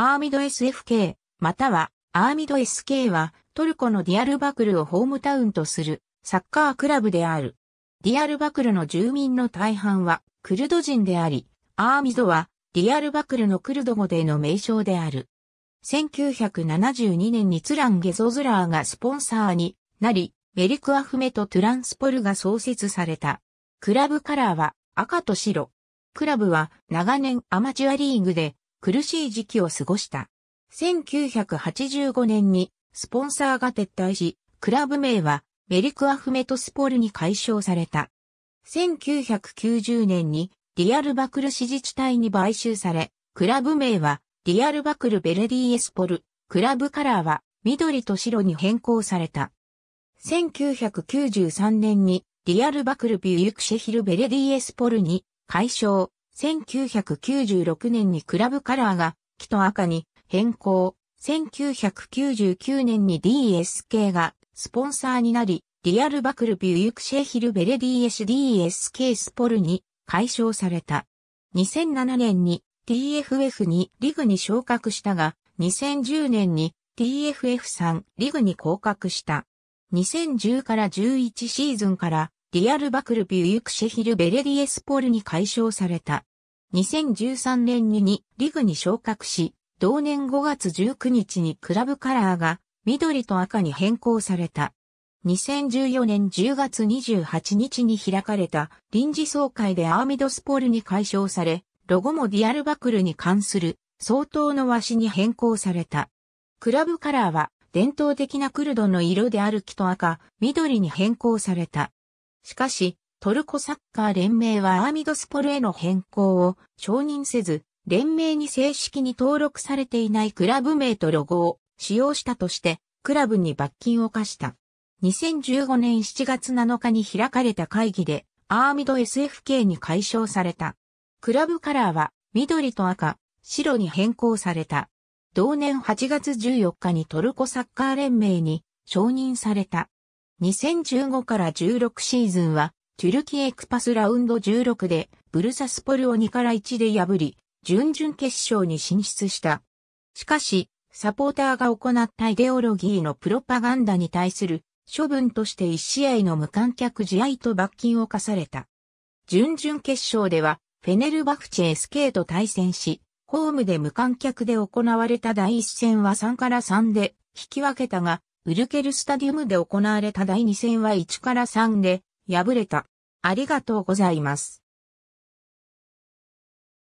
アーミド SFK、またはアーミド SK はトルコのディアルバクルをホームタウンとするサッカークラブである。ディアルバクルの住民の大半はクルド人であり、アーミドはディアルバクルのクルド語での名称である。1972年にツラン・ゲゾズラーがスポンサーになり、メリクアフメとトゥランスポルが創設された。クラブカラーは赤と白。クラブは長年アマチュアリーグで苦しい時期を過ごした。1985年にスポンサーが撤退し、クラブ名はメリクアフメトスポルに解消された。1990年にリアルバクル支持地帯に買収され、クラブ名はリアルバクルベレディエスポル、クラブカラーは緑と白に変更された。1993年にリアルバクルビュユクシェヒルベレディエスポルに解消、1996年にクラブカラーが木と赤に変更。1999年に DSK がスポンサーになり、リアルバクルビュユクシェヒルベレディ SDSK スポルに解消された。2007年に TFF にリグに昇格したが、2010年に TFF3 リグに降格した。2010から11シーズンからディアルバクルビュユクシェヒルベレディエスポールに解消された。2013年にリグに昇格し、同年5月19日にクラブカラーが緑と赤に変更された。2014年10月28日に開かれた臨時総会でアーミドスポールに解消され、ロゴもディアルバクルに関する相当の和紙に変更された。クラブカラーは伝統的なクルドの色である木と赤、緑に変更された。しかし、トルコサッカー連盟はアーミドスポルへの変更を承認せず、連盟に正式に登録されていないクラブ名とロゴを使用したとして、クラブに罰金を課した。2015年7月7日に開かれた会議で、アーミド SFK に解消された。クラブカラーは緑と赤、白に変更された。同年8月14日にトルコサッカー連盟に承認された。2015から16シーズンは、トゥルキエクパスラウンド16で、ブルサスポルを2から1で破り、準々決勝に進出した。しかし、サポーターが行ったイデオロギーのプロパガンダに対する処分として1試合の無観客試合と罰金を課された。準々決勝では、フェネルバフチェスケーと対戦し、ホームで無観客で行われた第1戦は3から3で引き分けたが、ウルケルスタディウムで行われた第2戦は1から3で敗れた。ありがとうございます。